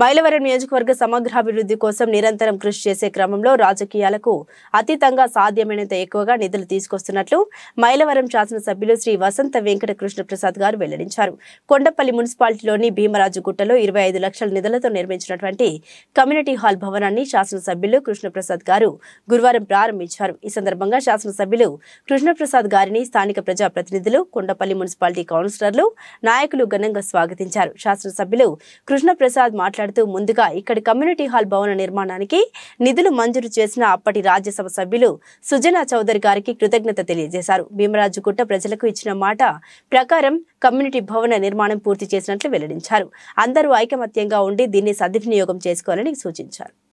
మైలవరం నియోజకవర్గ సమగ్రాభివృద్ధి కోసం నిరంతరం కృషి చేసే క్రమంలో రాజకీయాలకు అతీతంగా సాధ్యమైనంత ఎక్కువగా నిధులు తీసుకొస్తున్నట్లు మైలవరం శాసనసభ్యులు శ్రీ వసంత వెంకట కృష్ణప్రసాద్ గారు వెల్లడించారు కొండపల్లి మున్సిపాలిటీలోని గుట్టలో ఇరవై ఐదు లక్షల నిధులతో నిర్మించినటువంటి కమ్యూనిటీ హాల్ భవనాన్ని శాసనసభ్యులు కృష్ణప్రసాద్ గారు గురువారం ప్రారంభించారు ఈ సందర్భంగా శాసనసభ్యులు కృష్ణప్రసాద్ గారిని స్థానిక ప్రజాప్రతినిధులు కొండపల్లి మున్సిపాలిటీ కౌన్సిలర్లు నాయకులు ఘనంగా స్వాగతించారు శాసనసభ్యులు కృష్ణప్రసాద్ మాట్లాడుతూ మాట్లాడుతూ ముందుగా ఇక్కడి కమ్యూనిటీ హాల్ భవన నిర్మాణానికి నిధులు మంజూరు చేసిన అప్పటి రాజ్యసభ సభ్యులు సుజనా చౌదరి గారికి కృతజ్ఞత తెలియజేశారు భీమరాజుగుట్ట ప్రజలకు ఇచ్చిన మాట ప్రకారం కమ్యూనిటీ భవన నిర్మాణం పూర్తి చేసినట్లు వెల్లడించారు అందరూ ఐకమత్యంగా ఉండి దీన్ని సద్వినియోగం చేసుకోవాలని సూచించారు